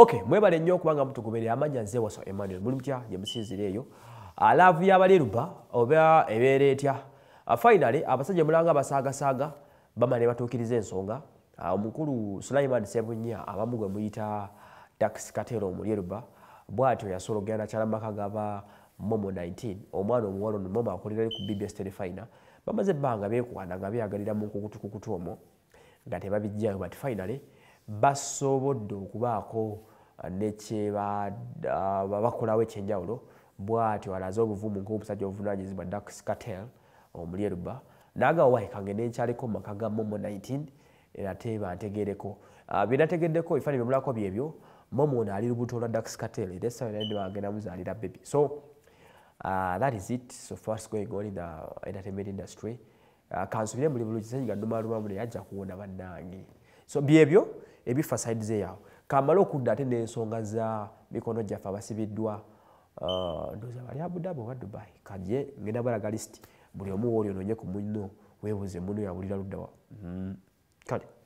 ok mwebale nnyo okubanga mutugoberera amanya nze waso emmanuel muli mutya gyemusinzire eyo alaavu ah, yabaleruba oba ebeera etya ah, finaly abasajja mulanga basaagasaaga bamale batuukiriza ensonga ah, omukulu sulaiman sebunya abamu gwe muyita taxi katero omulyeruba bwatyo yasobola okugenda nakyala mumaka gaba momo 19 omwana omuwala ono momo akolerali ku bbs telefina bamaze ebbanga beekwana nga beyagalira mukukutukukutu omwo nga tebabijjayo bati finaly basobodde okubaako nekyebakolawo ekyenjawulo bwatyo alaze obuvumu ngaomusajja obuvunanyizibwa dacs catel omuli eruba nagawo waikange nenkyaleko mumaka ga momo 19 era te bantegereko byenategeddeko ebifani byemulako byebyo momo ono ali lubuto lwa dacs catel era esawe naye nibagenda muzaalira bebi so that is it so fast going on in the entertainment industry kansubire muli bulungi sanyiga numalumamuli ajja kuwona bannange so byebyo ebifa sidezeyawe kamale okudda ate nensonga za mikono gyaffe abasibiddwa uh, ndoza bali abudabu oba dubai kaje ngenda balaga list buli omuwa olyo nonye ku muno webuze muno yawulira luddawa mm. kale mm.